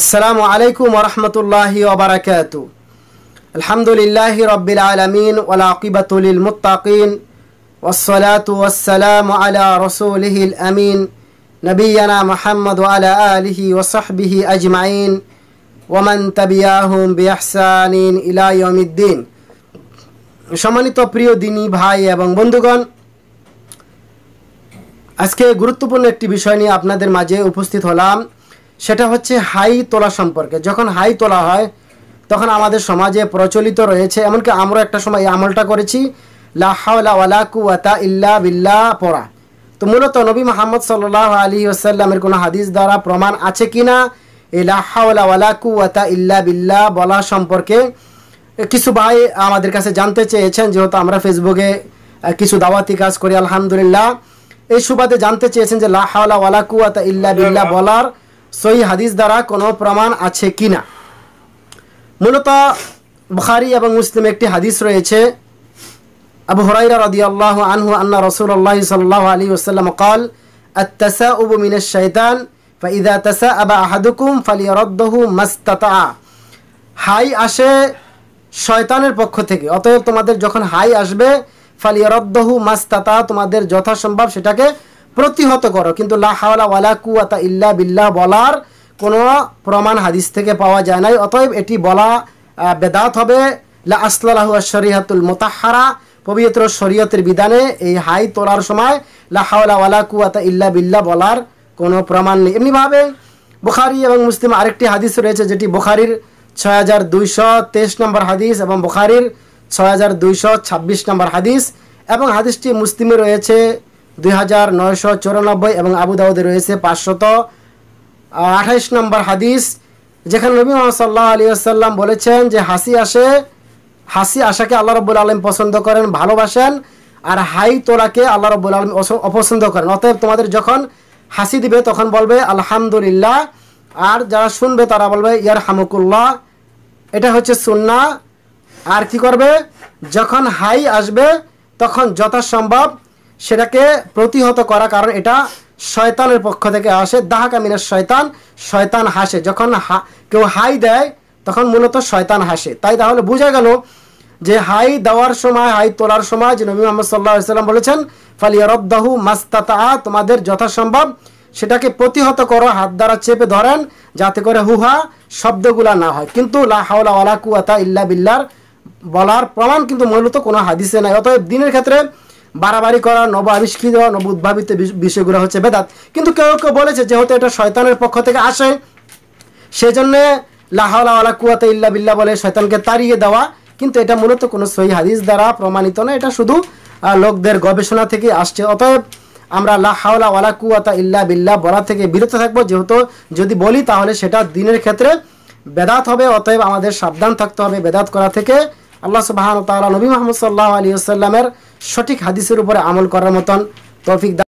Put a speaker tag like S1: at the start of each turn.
S1: আসসালামু আলাইকুম ওরহমতুল্লাহি ওবরাকাত আলহামদুলিল্লাহ রব্বিল আলমিন ওলাকিবাতুলিল মুতাকিন ওসলাত ওসালাম আলা রসুলহিল আমিন নবীনা মোহাম্মদ আলা আলহি ওসহবিহি আজমাইন ওমান তাবিয়াহুম বিহসানিন ইলাইমিদ্দিন সম্মানিত প্রিয় দিনী ভাই এবং বন্ধুগণ আজকে গুরুত্বপূর্ণ একটি বিষয় নিয়ে আপনাদের মাঝে উপস্থিত হলাম সেটা হচ্ছে হাই তোলা সম্পর্কে যখন হাই তোলা হয় তখন আমাদের সমাজে প্রচলিত রয়েছে এমনকি আমরা একটা সময় এই আমলটা করেছি লাহাওয়ালা কুয়াতা ইল্লা বিল্লা পড়া তো মূলত নবী মোহাম্মদ সাল্লাহ আলী আসাল্লামের কোনো হাদিস দ্বারা প্রমাণ আছে কি না এই লাহাওয়ালা কুয়াতা ইল্লা বিল্লা বলা সম্পর্কে কিছু ভাই আমাদের কাছে জানতে চেয়েছেন যেহেতু আমরা ফেসবুকে কিছু দাওয়াতি কাজ করি আলহামদুলিল্লাহ এই সুবাদে জানতে চেয়েছেন যে লাহাওয়ালা কুয়াতা ইল্লা বিল্লা বলার সই হাদিস দ্বারা কোনো প্রমাণ আছে কি না মূলত বুখারি এবং মুসলিম একটি হাদিস রয়েছে আবু হরাইরা রদি আল্লাহ আনহু আন্না আল্লাহ সাল্লাহ আলী ওসাল্লাম কল আত্তাসা উবু শৈতান ফাইদা আবা আহাদুকুম মাস্তাতা হাই আসে শয়তানের পক্ষ থেকে অতএব তোমাদের যখন হাই আসবে রদ্দহু মাস্তাতা তোমাদের যথাসম্ভব সেটাকে প্রতিহত করো কিন্তু লা ওয়ালা কুয়াতা ইল্লা বিল্লাহ বলার কোনো প্রমাণ হাদিস থেকে পাওয়া যায় নাই অতএব এটি বলা বেদাত হবে লা আসলাহু শরিয়াতুল মোতাহারা পবিত্র শরীয়তের বিধানে এই হাই তোলার সময় লাহাওয়ালা ওয়ালা কুয়াতা ইল্লা বিল্লাহ বলার কোনো প্রমাণ নেই এমনিভাবে বুখারি এবং মুসলিম আরেকটি হাদিস রয়েছে যেটি বুখারির ছয় হাজার দুইশো তেইশ নম্বর হাদিস এবং বুখারির ছয় হাজার দুইশো ছাব্বিশ নম্বর হাদিস এবং হাদিসটি মুসলিমে রয়েছে দুই হাজার নয়শো এবং আবু দাউদে রয়েছে পাঁচশত আঠাইশ নম্বর হাদিস যেখানে নবী মোহাম্মদ সাল্লাহ আলী আসাল্লাম বলেছেন যে হাসি আসে হাসি আশাকে আল্লাহ রব্বুল আলম পছন্দ করেন ভালোবাসেন আর হাই তোরাকে আল্লাহ রব্বুল আলম অপছন্দ করেন অতএব তোমাদের যখন হাসি দিবে তখন বলবে আলহামদুলিল্লাহ আর যারা শুনবে তারা বলবে ইয়ার হামুকুল্লাহ এটা হচ্ছে সুন্না আর কি করবে যখন হাই আসবে তখন যথাসম্ভব সেটাকে প্রতিহত করা কারণ এটা শয়তানের পক্ষ থেকে আসে কামিনের শয়তান শয়তান হাসে যখন কেউ হাই দেয় তখন মূলত শয়তান হাসে তাই তাহলে বোঝা গেল যে হাই দেওয়ার সময় হাই তোলার সময় যে নবী মোহাম্মদ সাল্লাহাম সাল্লাম বলেছেন ফালিয়ারদ্দাহু মাস্তাতা তোমাদের যথাসম্ভব সেটাকে প্রতিহত করো হাত দ্বারা চেপে ধরেন যাতে করে হুহা শব্দগুলা না হয় কিন্তু লাহাউলা ওয়ালা কুয়াতা ইল্লা বিল্লার বলার প্রমাণ কিন্তু মূলত কোনো হাদিসে নাই অতএব দিনের ক্ষেত্রে বাড়াবাড়ি করা নব আবিষ্কৃত নব উদ্ভাবিত বিষয়গুলো হচ্ছে বেদাত কিন্তু কেউ কেউ বলেছে যেহেতু এটা শয়তানের পক্ষ থেকে আসে সেজন্যে লাহাওয়ালা কুয়াতে ইল্লা বিল্লা বলে শয়তানকে তাড়িয়ে দেওয়া কিন্তু এটা মূলত কোনো সহি হাদিস দ্বারা প্রমাণিত না এটা শুধু লোকদের গবেষণা থেকে আসছে অতএব আমরা লাহাওলা ওয়ালা কুয়াতা ইল্লা বিল্লা বলা থেকে বিরত থাকবো যেহেতু যদি বলি তাহলে সেটা দিনের ক্ষেত্রে বেদাত হবে অতএব আমাদের সাবধান থাকতে হবে বেদাত করা থেকে আল্লাহ সুবাহ তালা নবী মাহমুদ সাল্লাহ আলী আসাল্লামের সঠিক হাদিসের উপরে আমল করার মতন তৌফিক